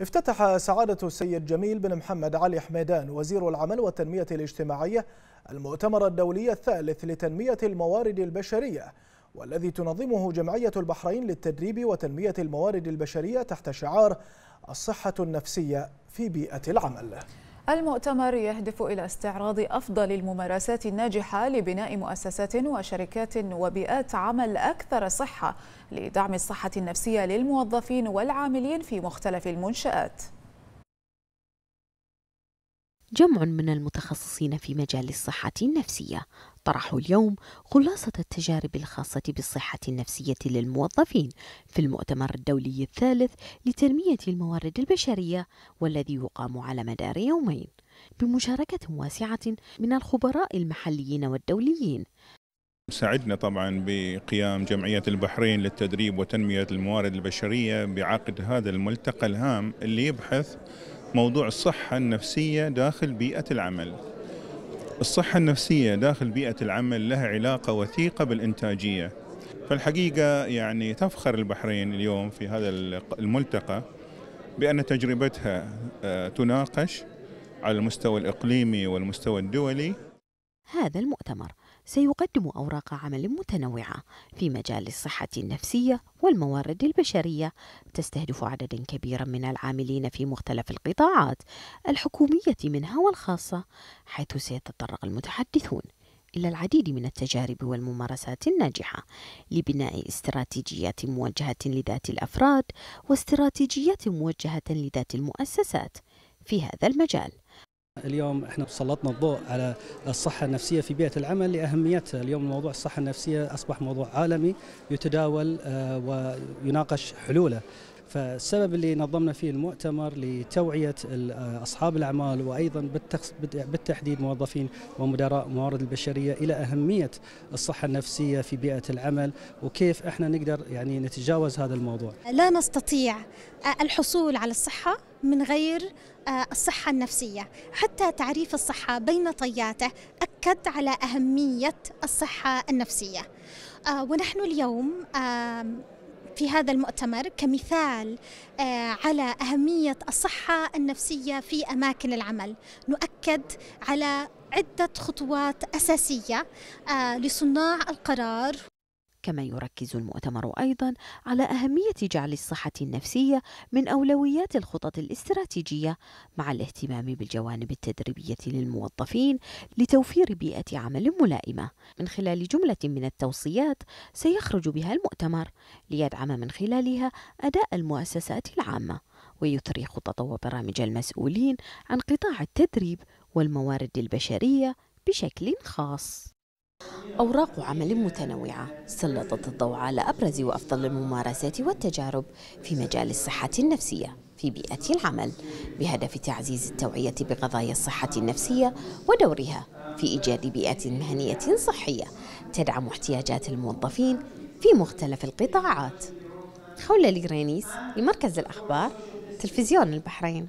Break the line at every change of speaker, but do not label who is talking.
افتتح سعادة السيد جميل بن محمد علي حميدان وزير العمل والتنمية الاجتماعية المؤتمر الدولي الثالث لتنمية الموارد البشرية والذي تنظمه جمعية البحرين للتدريب وتنمية الموارد البشرية تحت شعار الصحة النفسية في بيئة العمل المؤتمر يهدف إلى استعراض أفضل الممارسات الناجحة لبناء مؤسسات وشركات وبيئات عمل أكثر صحة لدعم الصحة النفسية للموظفين والعاملين في مختلف
المنشآت
جمع من المتخصصين في مجال الصحة النفسية طرحوا اليوم خلاصة التجارب الخاصة بالصحة النفسية للموظفين في المؤتمر الدولي الثالث لتنمية الموارد البشرية والذي يقام على مدار يومين بمشاركة واسعة من الخبراء المحليين والدوليين
ساعدنا طبعا بقيام جمعية البحرين للتدريب وتنمية الموارد البشرية بعقد هذا الملتقى الهام اللي يبحث موضوع الصحة النفسية داخل بيئة العمل الصحة النفسية داخل بيئة العمل لها علاقة وثيقة بالإنتاجية فالحقيقة يعني تفخر البحرين اليوم في هذا الملتقى بأن تجربتها آه، تناقش على المستوى الإقليمي والمستوى الدولي هذا المؤتمر
سيقدم أوراق عمل متنوعة في مجال الصحة النفسية والموارد البشرية تستهدف عددا كبيرا من العاملين في مختلف القطاعات الحكومية منها والخاصة حيث سيتطرق المتحدثون إلى العديد من التجارب والممارسات الناجحة لبناء استراتيجيات موجهة لذات الأفراد واستراتيجيات موجهة
لذات المؤسسات في هذا المجال اليوم احنا سلطنا الضوء على الصحة النفسية في بيئة العمل لأهميتها، اليوم موضوع الصحة النفسية أصبح موضوع عالمي يتداول آه، ويناقش حلوله، فالسبب اللي نظمنا فيه المؤتمر لتوعية آه، أصحاب الأعمال وأيضا بالتحديد موظفين ومدراء موارد البشرية إلى أهمية الصحة النفسية في بيئة العمل وكيف احنا نقدر يعني نتجاوز هذا الموضوع
لا نستطيع الحصول على الصحة من غير آه، الصحة النفسية حتى تعريف الصحة بين طياته أكد على أهمية الصحة النفسية آه، ونحن اليوم في هذا المؤتمر كمثال آه، على أهمية الصحة النفسية في أماكن العمل نؤكد على عدة خطوات أساسية آه، لصناع القرار
كما يركز المؤتمر أيضا على أهمية جعل الصحة النفسية من أولويات الخطط الاستراتيجية مع الاهتمام بالجوانب التدريبية للموظفين لتوفير بيئة عمل ملائمة من خلال جملة من التوصيات سيخرج بها المؤتمر ليدعم من خلالها أداء المؤسسات العامة ويثري خطط وبرامج المسؤولين عن قطاع التدريب والموارد البشرية بشكل خاص أوراق عمل متنوعة سلطت الضوء على أبرز وأفضل الممارسات والتجارب في مجال الصحة النفسية في بيئة العمل بهدف تعزيز التوعية بقضايا الصحة النفسية ودورها في إيجاد بيئة مهنية صحية تدعم احتياجات الموظفين في مختلف القطاعات خولة لغرينيس لمركز الأخبار تلفزيون
البحرين